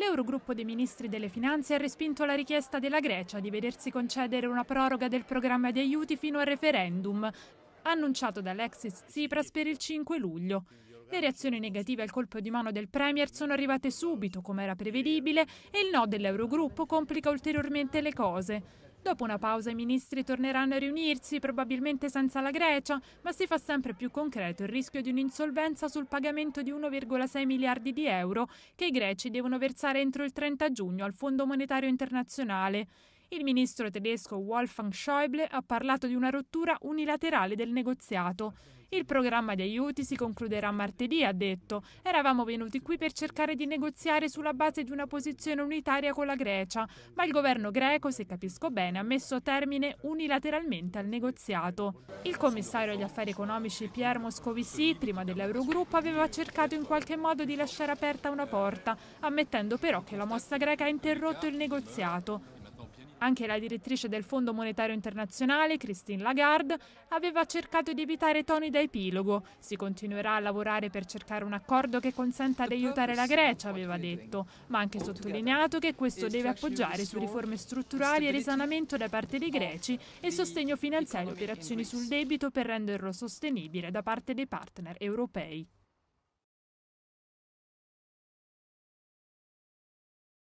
l'Eurogruppo dei Ministri delle Finanze ha respinto la richiesta della Grecia di vedersi concedere una proroga del programma di aiuti fino al referendum, annunciato dall'Exis Tsipras per il 5 luglio. Le reazioni negative al colpo di mano del Premier sono arrivate subito, come era prevedibile, e il no dell'Eurogruppo complica ulteriormente le cose. Dopo una pausa i ministri torneranno a riunirsi, probabilmente senza la Grecia, ma si fa sempre più concreto il rischio di un'insolvenza sul pagamento di 1,6 miliardi di euro che i greci devono versare entro il 30 giugno al Fondo Monetario Internazionale. Il ministro tedesco Wolfgang Schäuble ha parlato di una rottura unilaterale del negoziato. Il programma di aiuti si concluderà martedì, ha detto. Eravamo venuti qui per cercare di negoziare sulla base di una posizione unitaria con la Grecia, ma il governo greco, se capisco bene, ha messo termine unilateralmente al negoziato. Il commissario agli affari economici Pierre Moscovici, prima dell'Eurogruppo, aveva cercato in qualche modo di lasciare aperta una porta, ammettendo però che la mossa greca ha interrotto il negoziato. Anche la direttrice del Fondo Monetario Internazionale, Christine Lagarde, aveva cercato di evitare toni da epilogo. Si continuerà a lavorare per cercare un accordo che consenta di aiutare la Grecia, aveva detto, ma ha anche sottolineato che questo deve appoggiare su riforme strutturali e risanamento da parte dei greci e sostegno finanziario per operazioni sul debito per renderlo sostenibile da parte dei partner europei.